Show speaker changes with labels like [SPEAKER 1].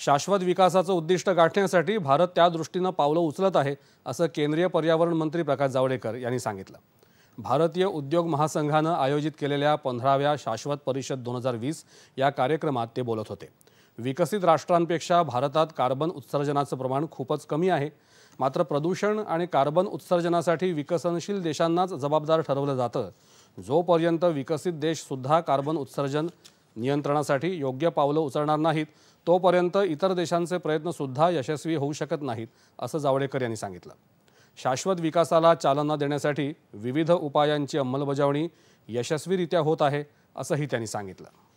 [SPEAKER 1] शाश्वत विकासाचं उद्दिष्ट गाठण्यासाठी भारत त्या दृष्टीनं पावलं उचलत आहे असं केंद्रीय पर्यावरण मंत्री प्रकाश जावडेकर यांनी सांगितलं भारतीय उद्योग महासंघानं आयोजित केलेल्या पंधराव्या शाश्वत परिषद दोन हजार वीस या कार्यक्रमात ते बोलत होते विकसित राष्ट्रांपेक्षा भारतात कार्बन उत्सर्जनाचं प्रमाण खूपच कमी आहे मात्र प्रदूषण आणि कार्बन उत्सर्जनासाठी विकसनशील देशांनाच जबाबदार ठरवलं जातं जोपर्यंत विकसित देशसुद्धा कार्बन उत्सर्जन नियंत्रणासाठी योग्य पावलं उचलणार नाहीत तोपर्यंत इतर देशांचे प्रयत्नसुद्धा यशस्वी होऊ शकत नाहीत असं जावडेकर यांनी सांगितलं शाश्वत विकासाला चालना देण्यासाठी विविध उपायांची अंमलबजावणी यशस्वीरित्या होत आहे असंही त्यांनी सांगितलं